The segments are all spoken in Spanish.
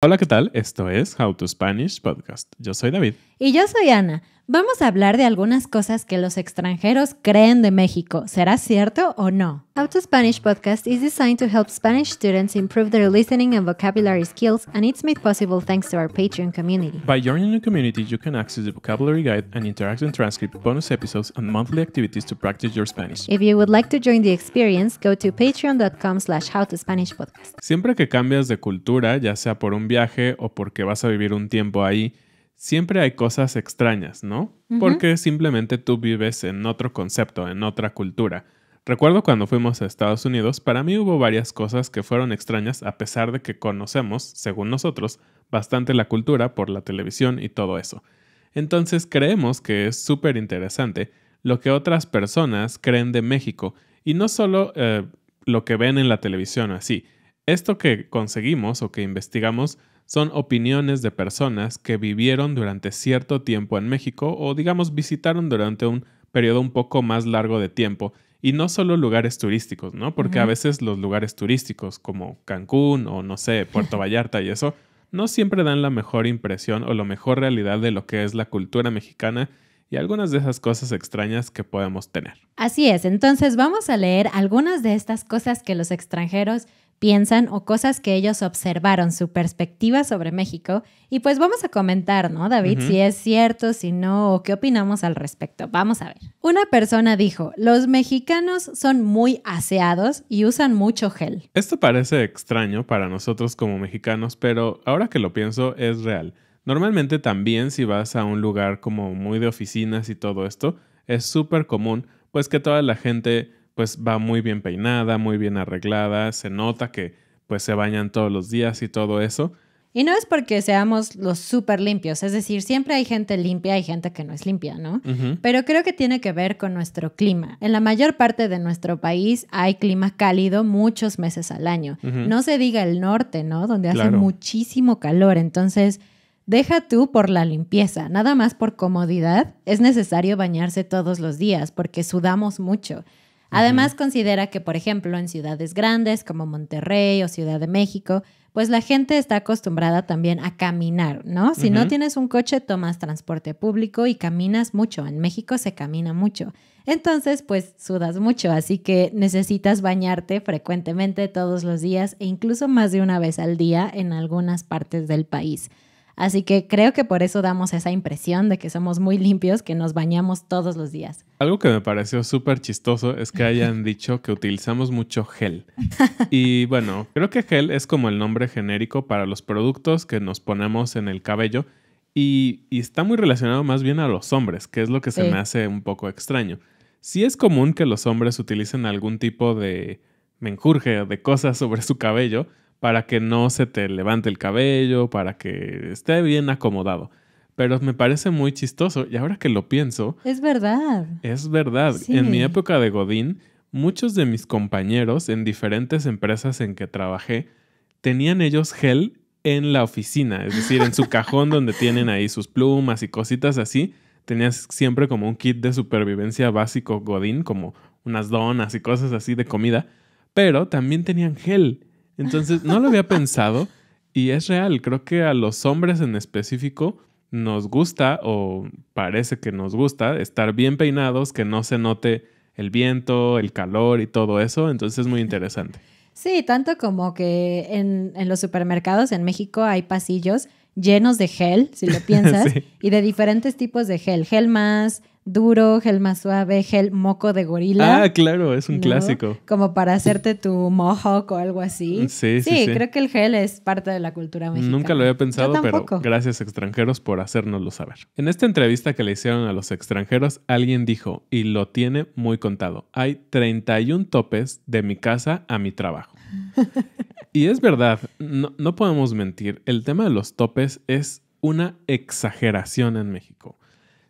Hola, ¿qué tal? Esto es How to Spanish Podcast. Yo soy David. Y yo soy Ana. Vamos a hablar de algunas cosas que los extranjeros creen de México. ¿Será cierto o no? How to Spanish podcast is designed to help Spanish students improve their listening and vocabulary skills, and it's made possible thanks to our Patreon community. By joining the community, you can access the vocabulary guide and interactive transcript, bonus episodes, and monthly activities to practice your Spanish. If you would like to join the experience, go to patreon.com howtospanishpodcast. Siempre que cambias de cultura, ya sea por un viaje o porque vas a vivir un tiempo ahí, siempre hay cosas extrañas, ¿no? Porque simplemente tú vives en otro concepto, en otra cultura. Recuerdo cuando fuimos a Estados Unidos, para mí hubo varias cosas que fueron extrañas a pesar de que conocemos, según nosotros, bastante la cultura por la televisión y todo eso. Entonces creemos que es súper interesante lo que otras personas creen de México y no solo eh, lo que ven en la televisión así. Esto que conseguimos o que investigamos son opiniones de personas que vivieron durante cierto tiempo en México o digamos visitaron durante un periodo un poco más largo de tiempo y no solo lugares turísticos, ¿no? Porque a veces los lugares turísticos como Cancún o no sé, Puerto Vallarta y eso, no siempre dan la mejor impresión o la mejor realidad de lo que es la cultura mexicana y algunas de esas cosas extrañas que podemos tener. Así es, entonces vamos a leer algunas de estas cosas que los extranjeros piensan o cosas que ellos observaron, su perspectiva sobre México. Y pues vamos a comentar, ¿no, David? Si es cierto, si no, o qué opinamos al respecto. Vamos a ver. Una persona dijo, los mexicanos son muy aseados y usan mucho gel. Esto parece extraño para nosotros como mexicanos, pero ahora que lo pienso es real. Normalmente también si vas a un lugar como muy de oficinas y todo esto, es súper común pues que toda la gente pues va muy bien peinada, muy bien arreglada, se nota que pues se bañan todos los días y todo eso. Y no es porque seamos los súper limpios, es decir, siempre hay gente limpia y gente que no es limpia, ¿no? Pero creo que tiene que ver con nuestro clima. En la mayor parte de nuestro país hay clima cálido muchos meses al año. No se diga el norte, ¿no? Donde hace muchísimo calor. Entonces, deja tú por la limpieza, nada más por comodidad. Es necesario bañarse todos los días porque sudamos mucho. Además, considera que, por ejemplo, en ciudades grandes como Monterrey o Ciudad de México, pues la gente está acostumbrada también a caminar, ¿no? Si no tienes un coche, tomas transporte público y caminas mucho. En México se camina mucho. Entonces, pues sudas mucho, así que necesitas bañarte frecuentemente todos los días e incluso más de una vez al día en algunas partes del país. Así que creo que por eso damos esa impresión de que somos muy limpios, que nos bañamos todos los días. Algo que me pareció súper chistoso es que hayan dicho que utilizamos mucho gel. Y bueno, creo que gel es como el nombre genérico para los productos que nos ponemos en el cabello y, está muy relacionado más bien a los hombres, que es lo que se me hace un poco extraño. Sí es común que los hombres utilicen algún tipo de menjurje, de cosas sobre su cabello, para que no se te levante el cabello, para que esté bien acomodado. Pero me parece muy chistoso y ahora que lo pienso... Es verdad. Es verdad. En mi época de Godín, muchos de mis compañeros en diferentes empresas en que trabajé, tenían ellos gel en la oficina, es decir, en su cajón donde tienen ahí sus plumas y cositas así. Tenías siempre como un kit de supervivencia básico Godín, como unas donas y cosas así de comida, pero también tenían gel. Entonces, no lo había pensado y es real. Creo que a los hombres en específico nos gusta o parece que nos gusta estar bien peinados, que no se note el viento, el calor y todo eso. Entonces, es muy interesante. Sí, tanto como que en, los supermercados en México hay pasillos llenos de gel, si lo piensas, y de diferentes tipos de gel, gel más, duro, gel más suave, gel moco de gorila. Ah, claro, es un clásico. Como para hacerte tu mohawk o algo así. Mm, sí, creo que el gel es parte de la cultura mexicana. Nunca lo había pensado, pero gracias extranjeros por hacérnoslo saber. En esta entrevista que le hicieron a los extranjeros, alguien dijo, y lo tiene muy contado, hay 31 topes de mi casa a mi trabajo. y es verdad, no podemos mentir, el tema de los topes es una exageración en México.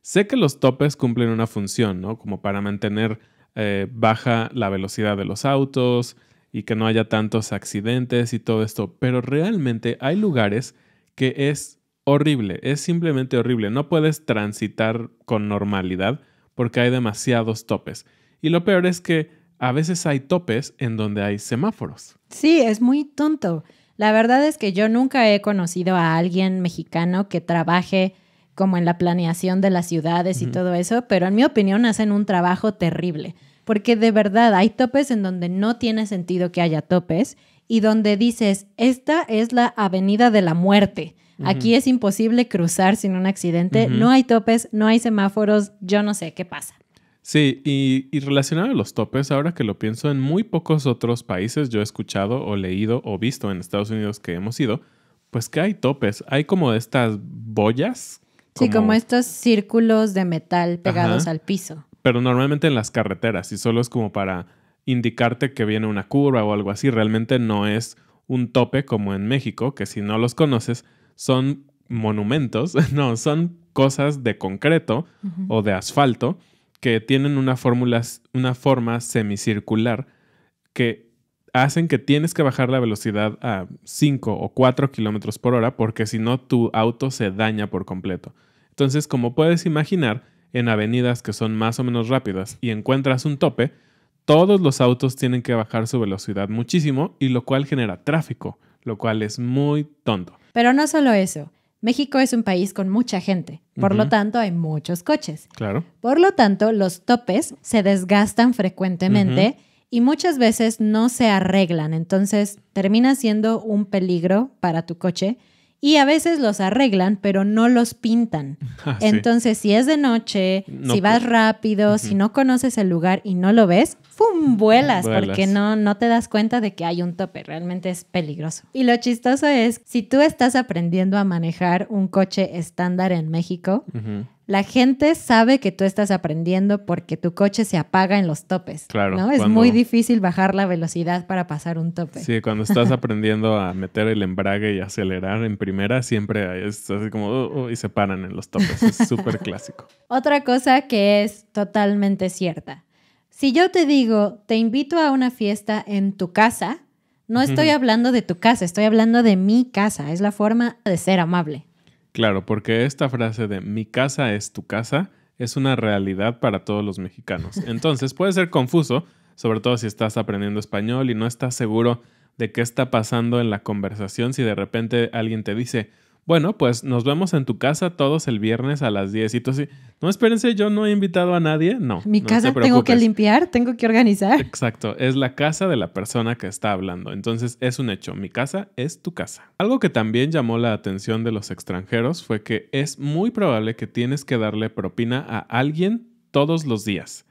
Sé que los topes cumplen una función, ¿no? Como para mantener eh, baja la velocidad de los autos y que no haya tantos accidentes y todo esto, pero realmente hay lugares que es horrible, es simplemente horrible. No puedes transitar con normalidad porque hay demasiados topes. Y lo peor es que a veces hay topes en donde hay semáforos. Sí, es muy tonto. La verdad es que yo nunca he conocido a alguien mexicano que trabaje como en la planeación de las ciudades y todo eso, pero en mi opinión hacen un trabajo terrible, porque de verdad hay topes en donde no tiene sentido que haya topes y donde dices, esta es la avenida de la muerte. Aquí es imposible cruzar sin un accidente, no hay topes, no hay semáforos, yo no sé qué pasa. Sí, y, y relacionado a los topes, ahora que lo pienso, en muy pocos otros países yo he escuchado o leído o visto en Estados Unidos que hemos ido, pues que hay topes, hay como estas boyas Sí, como estos círculos de metal pegados al piso. Pero normalmente en las carreteras y solo es como para indicarte que viene una curva o algo así. Realmente no es un tope como en México, que si no los conoces son monumentos, no, son cosas de concreto o de asfalto que tienen una, fórmula, una forma semicircular que hacen que tienes que bajar la velocidad a 5 o 4 kilómetros por hora porque si no tu auto se daña por completo. Entonces, como puedes imaginar, en avenidas que son más o menos rápidas y encuentras un tope, todos los autos tienen que bajar su velocidad muchísimo y lo cual genera tráfico, lo cual es muy tonto. Pero no solo eso. México es un país con mucha gente, por lo tanto hay muchos coches. Claro. Por lo tanto, los topes se desgastan frecuentemente y muchas veces no se arreglan, entonces termina siendo un peligro para tu coche y a veces los arreglan, pero no los pintan. Ah, Entonces, si es de noche, si vas rápido, si no conoces el lugar y no lo ves, ¡fum! Vuelas, porque no, no te das cuenta de que hay un tope, realmente es peligroso. Y lo chistoso es, si tú estás aprendiendo a manejar un coche estándar en México, la gente sabe que tú estás aprendiendo porque tu coche se apaga en los topes. Claro. ¿no? Es muy difícil bajar la velocidad para pasar un tope. Sí, cuando estás aprendiendo a meter el embrague y acelerar en primera, siempre es así como oh, oh", y se paran en los topes. Es súper clásico. Otra cosa que es totalmente cierta. Si yo te digo, te invito a una fiesta en tu casa, no estoy hablando de tu casa, estoy hablando de mi casa. Es la forma de ser amable. Claro, porque esta frase de mi casa es tu casa es una realidad para todos los mexicanos. Entonces puede ser confuso, sobre todo si estás aprendiendo español y no estás seguro de qué está pasando en la conversación, si de repente alguien te dice, bueno, pues nos vemos en tu casa todos el viernes a las 10. Y tú así, no espérense, yo no he invitado a nadie. No. Mi casa tengo que limpiar, tengo que organizar. Exacto, es la casa de la persona que está hablando. Entonces es un hecho, mi casa es tu casa. Algo que también llamó la atención de los extranjeros fue que es muy probable que tienes que darle propina a alguien todos los días.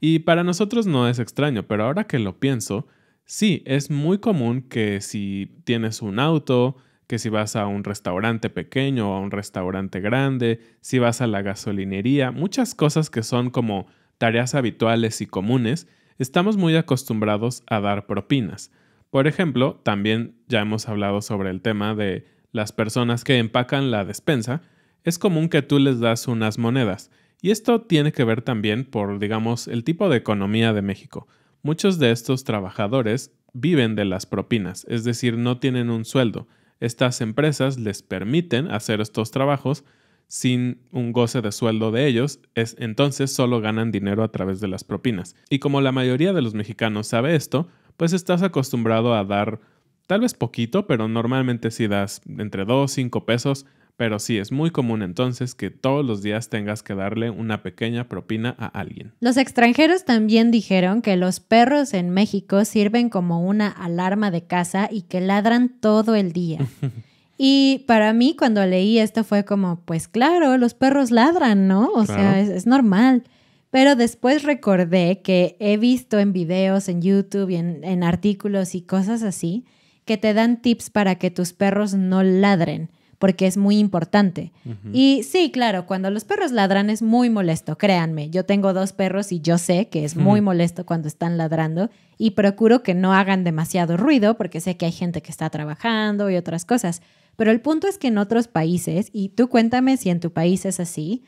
Y para nosotros no es extraño, pero ahora que lo pienso, sí, es muy común que si tienes un auto, que si vas a un restaurante pequeño o a un restaurante grande, si vas a la gasolinería, muchas cosas que son como tareas habituales y comunes, estamos muy acostumbrados a dar propinas. Por ejemplo, también ya hemos hablado sobre el tema de las personas que empacan la despensa, es común que tú les das unas monedas. Y esto tiene que ver también por, digamos, el tipo de economía de México. Muchos de estos trabajadores viven de las propinas, es decir, no tienen un sueldo estas empresas les permiten hacer estos trabajos sin un goce de sueldo de ellos, es, entonces solo ganan dinero a través de las propinas. Y como la mayoría de los mexicanos sabe esto, pues estás acostumbrado a dar tal vez poquito, pero normalmente si das entre 2 o 5 pesos pero sí, es muy común entonces que todos los días tengas que darle una pequeña propina a alguien. Los extranjeros también dijeron que los perros en México sirven como una alarma de casa y que ladran todo el día. y para mí cuando leí esto fue como, pues claro, los perros ladran, ¿no? O sea, es, normal. Pero después recordé que he visto en videos, en YouTube y en, artículos y cosas así, que te dan tips para que tus perros no ladren porque es muy importante. Y sí, claro, cuando los perros ladran es muy molesto, créanme. Yo tengo dos perros y yo sé que es muy molesto cuando están ladrando y procuro que no hagan demasiado ruido porque sé que hay gente que está trabajando y otras cosas. Pero el punto es que en otros países, y tú cuéntame si en tu país es así,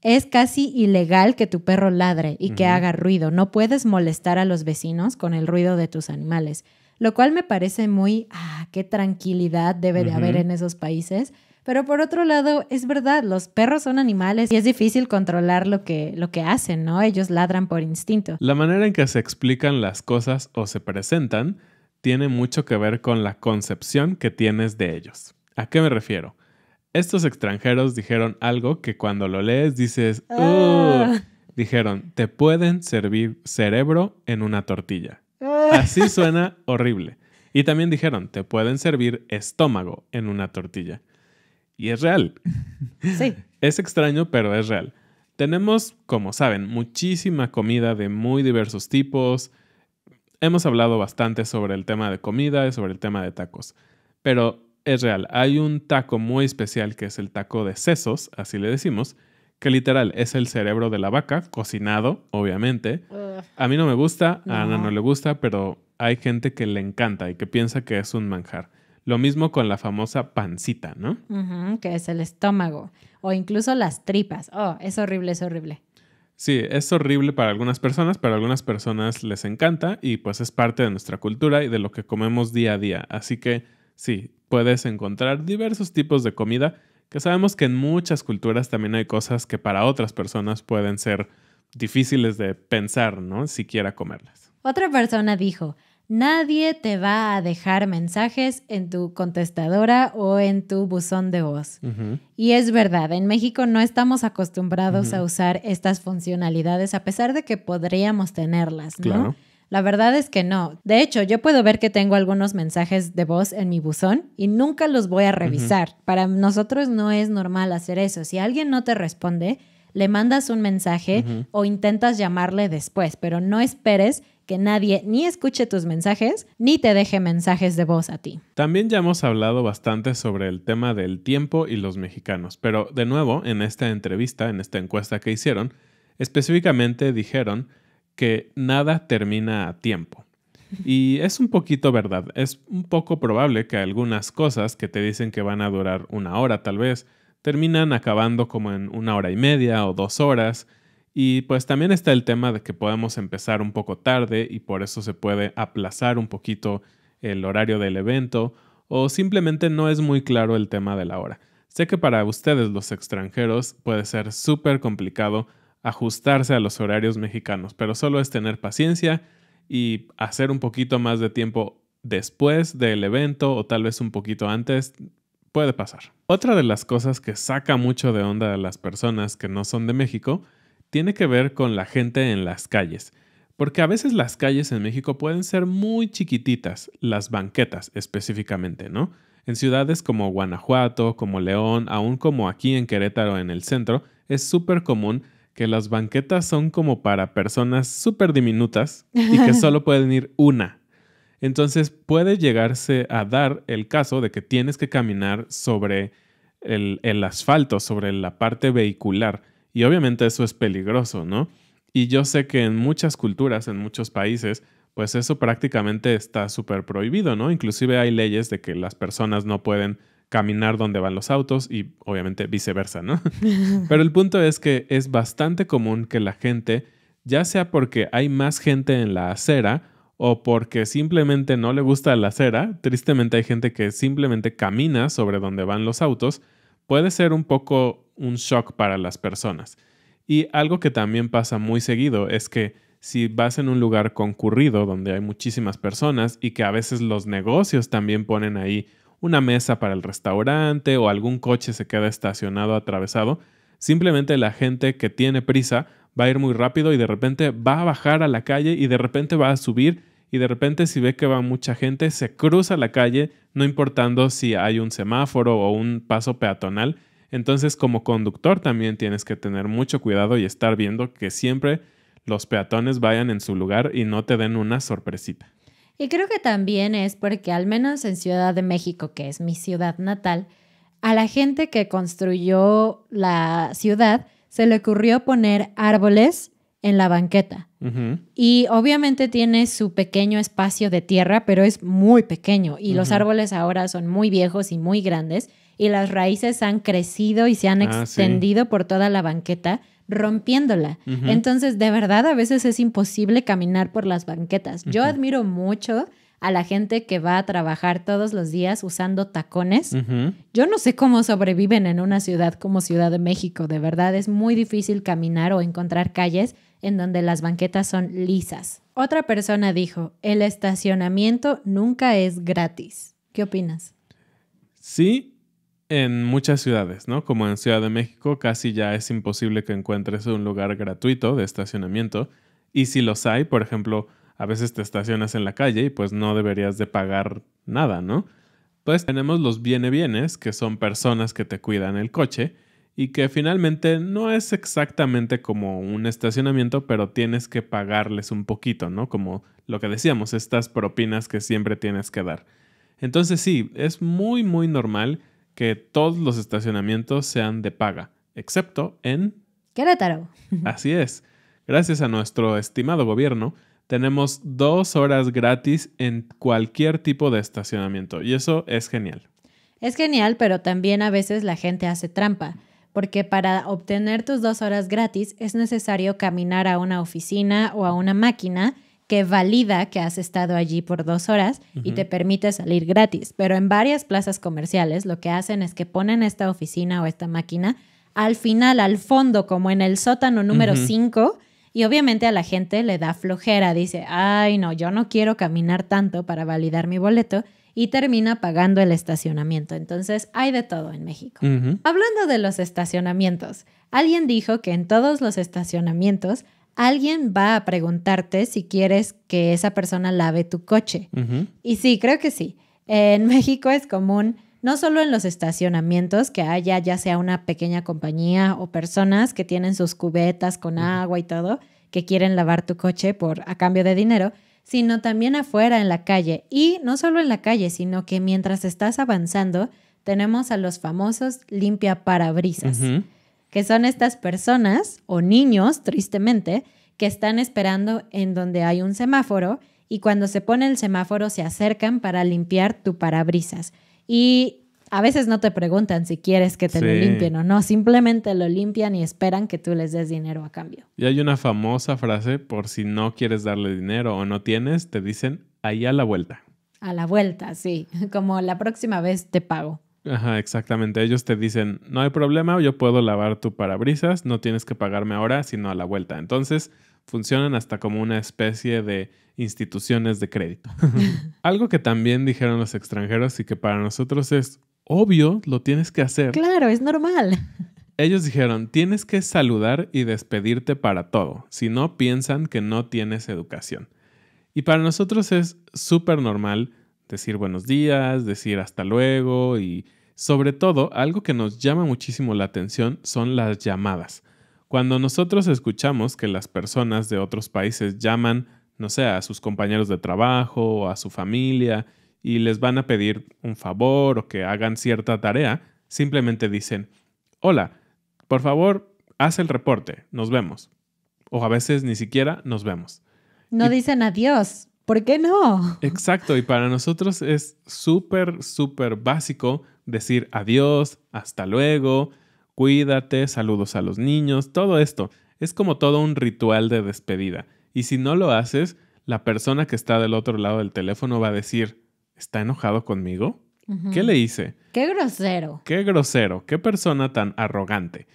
es casi ilegal que tu perro ladre y que haga ruido. No puedes molestar a los vecinos con el ruido de tus animales lo cual me parece muy, ah, qué tranquilidad debe de haber en esos países. Pero por otro lado, es verdad, los perros son animales y es difícil controlar lo que, lo que hacen, ¿no? Ellos ladran por instinto. La manera en que se explican las cosas o se presentan tiene mucho que ver con la concepción que tienes de ellos. ¿A qué me refiero? Estos extranjeros dijeron algo que cuando lo lees dices, ah. Dijeron, te pueden servir cerebro en una tortilla. Así suena horrible. Y también dijeron, te pueden servir estómago en una tortilla. Y es real. Sí. Es extraño, pero es real. Tenemos, como saben, muchísima comida de muy diversos tipos. Hemos hablado bastante sobre el tema de comida y sobre el tema de tacos. Pero es real, hay un taco muy especial que es el taco de sesos, así le decimos, que literal es el cerebro de la vaca, cocinado, obviamente. a mí no me gusta, a Ana no le gusta, pero hay gente que le encanta y que piensa que es un manjar. Lo mismo con la famosa pancita, ¿no? que es el estómago o incluso las tripas. Oh, es horrible, es horrible. Sí, es horrible para algunas personas, pero a algunas personas les encanta y pues es parte de nuestra cultura y de lo que comemos día a día. Así que sí, puedes encontrar diversos tipos de comida que sabemos que en muchas culturas también hay cosas que para otras personas pueden ser difíciles de pensar, ¿no? Siquiera comerlas. Otra persona dijo, nadie te va a dejar mensajes en tu contestadora o en tu buzón de voz. Y es verdad, en México no estamos acostumbrados a usar estas funcionalidades a pesar de que podríamos tenerlas, ¿no? La verdad es que no. De hecho, yo puedo ver que tengo algunos mensajes de voz en mi buzón y nunca los voy a revisar. Para nosotros no es normal hacer eso. Si alguien no te responde, le mandas un mensaje o intentas llamarle después, pero no esperes que nadie ni escuche tus mensajes ni te deje mensajes de voz a ti. También ya hemos hablado bastante sobre el tema del tiempo y los mexicanos, pero de nuevo, en esta entrevista, en esta encuesta que hicieron, específicamente dijeron que nada termina a tiempo. Y es un poquito verdad, es un poco probable que algunas cosas que te dicen que van a durar una hora tal vez, terminan acabando como en una hora y media o dos horas. Y pues también está el tema de que podemos empezar un poco tarde y por eso se puede aplazar un poquito el horario del evento o simplemente no es muy claro el tema de la hora. Sé que para ustedes los extranjeros puede ser súper complicado ajustarse a los horarios mexicanos, pero solo es tener paciencia y hacer un poquito más de tiempo después del evento o tal vez un poquito antes, puede pasar. Otra de las cosas que saca mucho de onda a las personas que no son de México tiene que ver con la gente en las calles. Porque a veces las calles en México pueden ser muy chiquititas, las banquetas específicamente, ¿no? En ciudades como Guanajuato, como León, aún como aquí en Querétaro en el centro, es súper común que las banquetas son como para personas súper diminutas y que solo pueden ir una. Entonces puede llegarse a dar el caso de que tienes que caminar sobre el, asfalto, sobre la parte vehicular. Y obviamente eso es peligroso, ¿no? Y yo sé que en muchas culturas, en muchos países, pues eso prácticamente está súper prohibido, ¿no? Inclusive hay leyes de que las personas no pueden caminar donde van los autos y obviamente viceversa, ¿no? Pero el punto es que es bastante común que la gente, ya sea porque hay más gente en la acera o porque simplemente no le gusta la acera, tristemente hay gente que simplemente camina sobre donde van los autos, puede ser un poco un shock para las personas. Y algo que también pasa muy seguido es que si vas en un lugar concurrido donde hay muchísimas personas y que a veces los negocios también ponen ahí una mesa para el restaurante o algún coche se queda estacionado atravesado, simplemente la gente que tiene prisa va a ir muy rápido y de repente va a bajar a la calle y de repente va a subir y de repente si ve que va mucha gente se cruza la calle, no importando si hay un semáforo o un paso peatonal. Entonces como conductor también tienes que tener mucho cuidado y estar viendo que siempre los peatones vayan en su lugar y no te den una sorpresita. Y creo que también es porque al menos en Ciudad de México, que es mi ciudad natal, a la gente que construyó la ciudad se le ocurrió poner árboles en la banqueta. Y obviamente tiene su pequeño espacio de tierra, pero es muy pequeño y los árboles ahora son muy viejos y muy grandes y las raíces han crecido y se han ah, extendido por toda la banqueta rompiéndola. Entonces, de verdad, a veces es imposible caminar por las banquetas. Yo admiro mucho a la gente que va a trabajar todos los días usando tacones. Yo no sé cómo sobreviven en una ciudad como Ciudad de México, de verdad es muy difícil caminar o encontrar calles en donde las banquetas son lisas. Otra persona dijo, el estacionamiento nunca es gratis. ¿Qué opinas? Sí, en muchas ciudades, ¿no? Como en Ciudad de México casi ya es imposible que encuentres un lugar gratuito de estacionamiento y si los hay, por ejemplo, a veces te estacionas en la calle y pues no deberías de pagar nada, ¿no? Pues tenemos los bienes bienes, que son personas que te cuidan el coche y que finalmente no es exactamente como un estacionamiento, pero tienes que pagarles un poquito, ¿no? Como lo que decíamos, estas propinas que siempre tienes que dar. Entonces sí, es muy muy normal que todos los estacionamientos sean de paga, excepto en... Querétaro. Así es. Gracias a nuestro estimado gobierno, tenemos dos horas gratis en cualquier tipo de estacionamiento y eso es genial. Es genial, pero también a veces la gente hace trampa, porque para obtener tus dos horas gratis es necesario caminar a una oficina o a una máquina que valida que has estado allí por dos horas y te permite salir gratis. Pero en varias plazas comerciales lo que hacen es que ponen esta oficina o esta máquina al final, al fondo, como en el sótano número 5. Y obviamente a la gente le da flojera, dice, ay no, yo no quiero caminar tanto para validar mi boleto y termina pagando el estacionamiento. Entonces hay de todo en México. Hablando de los estacionamientos, alguien dijo que en todos los estacionamientos alguien va a preguntarte si quieres que esa persona lave tu coche. Y sí, creo que sí. En México es común, no solo en los estacionamientos, que haya ya sea una pequeña compañía o personas que tienen sus cubetas con agua y todo, que quieren lavar tu coche por a cambio de dinero, sino también afuera en la calle. Y no solo en la calle, sino que mientras estás avanzando, tenemos a los famosos limpia parabrisas que son estas personas o niños, tristemente, que están esperando en donde hay un semáforo y cuando se pone el semáforo se acercan para limpiar tu parabrisas. Y a veces no te preguntan si quieres que te lo limpien o no, simplemente lo limpian y esperan que tú les des dinero a cambio. Y hay una famosa frase, por si no quieres darle dinero o no tienes, te dicen ahí a la vuelta. A la vuelta, sí, como la próxima vez te pago. Ajá, exactamente. Ellos te dicen, no hay problema, yo puedo lavar tu parabrisas, no tienes que pagarme ahora, sino a la vuelta. Entonces, funcionan hasta como una especie de instituciones de crédito. Algo que también dijeron los extranjeros y que para nosotros es obvio, lo tienes que hacer. Claro, es normal. Ellos dijeron, tienes que saludar y despedirte para todo, si no piensan que no tienes educación. Y para nosotros es súper normal decir buenos días, decir hasta luego y sobre todo algo que nos llama muchísimo la atención son las llamadas. Cuando nosotros escuchamos que las personas de otros países llaman, no sé, a sus compañeros de trabajo o a su familia y les van a pedir un favor o que hagan cierta tarea, simplemente dicen, hola, por favor, haz el reporte, nos vemos. O a veces ni siquiera nos vemos. No dicen adiós. ¿Por qué no? Exacto, y para nosotros es súper, súper básico decir adiós, hasta luego, cuídate, saludos a los niños, todo esto. Es como todo un ritual de despedida. Y si no lo haces, la persona que está del otro lado del teléfono va a decir, ¿está enojado conmigo? ¿Qué le hice? Qué grosero. Qué grosero, qué persona tan arrogante.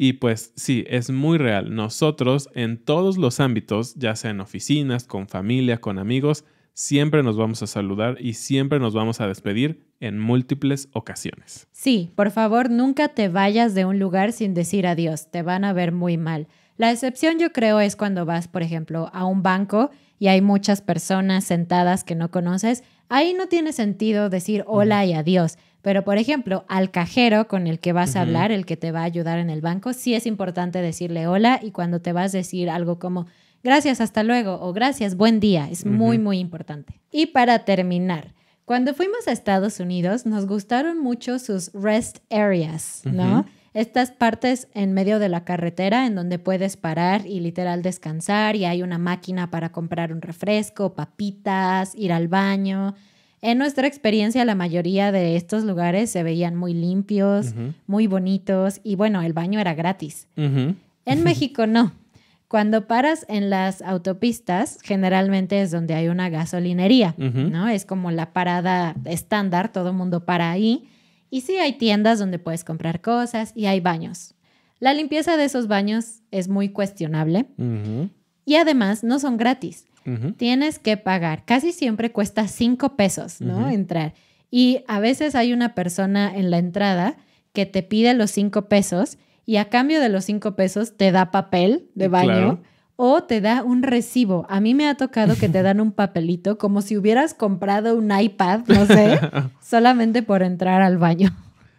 Y pues sí, es muy real. Nosotros en todos los ámbitos, ya sea en oficinas, con familia, con amigos, siempre nos vamos a saludar y siempre nos vamos a despedir en múltiples ocasiones. Sí, por favor, nunca te vayas de un lugar sin decir adiós, te van a ver muy mal. La excepción yo creo es cuando vas, por ejemplo, a un banco y hay muchas personas sentadas que no conoces. Ahí no tiene sentido decir hola y adiós. Pero, por ejemplo, al cajero con el que vas a hablar, el que te va a ayudar en el banco, sí es importante decirle hola y cuando te vas a decir algo como gracias, hasta luego o gracias, buen día, es muy, muy importante. Y para terminar, cuando fuimos a Estados Unidos nos gustaron mucho sus rest areas, ¿no? estas partes en medio de la carretera en donde puedes parar y literal descansar y hay una máquina para comprar un refresco, papitas, ir al baño. En nuestra experiencia la mayoría de estos lugares se veían muy limpios, muy bonitos y bueno, el baño era gratis. En México no. Cuando paras en las autopistas, generalmente es donde hay una gasolinería, ¿no? Es como la parada estándar, todo mundo para ahí y sí hay tiendas donde puedes comprar cosas y hay baños. La limpieza de esos baños es muy cuestionable y además no son gratis. Tienes que pagar. Casi siempre cuesta cinco pesos, ¿no? Entrar. Y a veces hay una persona en la entrada que te pide los cinco pesos y a cambio de los cinco pesos te da papel de baño o te da un recibo. A mí me ha tocado que te dan un papelito como si hubieras comprado un iPad, no sé, solamente por entrar al baño.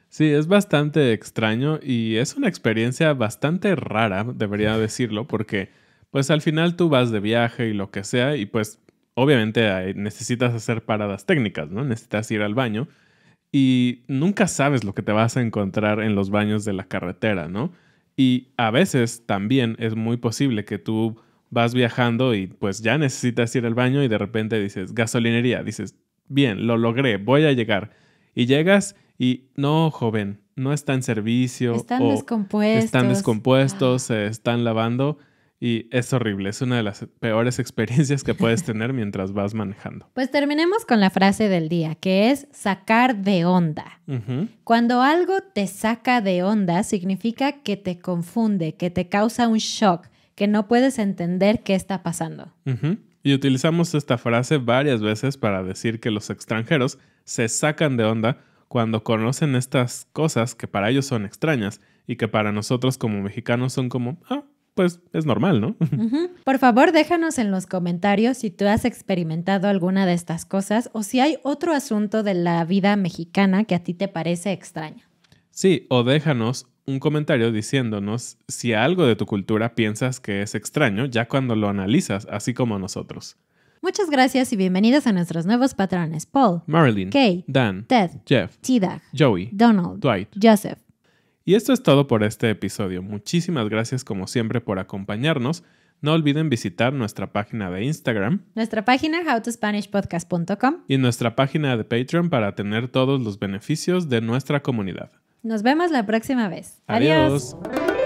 Sí, es bastante extraño y es una experiencia bastante rara, debería decirlo, porque pues al final tú vas de viaje y lo que sea y pues obviamente necesitas hacer paradas técnicas, ¿no? Necesitas ir al baño y nunca sabes lo que te vas a encontrar en los baños de la carretera, ¿no? Y a veces también es muy posible que tú vas viajando y pues ya necesitas ir al baño y de repente dices, gasolinería, dices, bien, lo logré, voy a llegar. Y llegas y no, joven, no está en servicio. Están descompuestos. Están descompuestos, ah. se están lavando. Y es horrible, es una de las peores experiencias que puedes tener mientras vas manejando. Pues terminemos con la frase del día, que es sacar de onda. Cuando algo te saca de onda, significa que te confunde, que te causa un shock, que no puedes entender qué está pasando. Y utilizamos esta frase varias veces para decir que los extranjeros se sacan de onda cuando conocen estas cosas que para ellos son extrañas y que para nosotros como mexicanos son como, ah, pues es normal, ¿no? Por favor, déjanos en los comentarios si tú has experimentado alguna de estas cosas o si hay otro asunto de la vida mexicana que a ti te parece extraño. Sí, o déjanos un comentario diciéndonos si algo de tu cultura piensas que es extraño ya cuando lo analizas, así como nosotros. Muchas gracias y bienvenidos a nuestros nuevos patrones: Paul, Marilyn, Kay, Dan, Ted, Jeff, t Joey, Donald, Dwight, Joseph. Y esto es todo por este episodio. Muchísimas gracias como siempre por acompañarnos. No olviden visitar nuestra página de Instagram, nuestra página howtospanishpodcast.com y nuestra página de Patreon para tener todos los beneficios de nuestra comunidad. Nos vemos la próxima vez. Adiós. Adiós.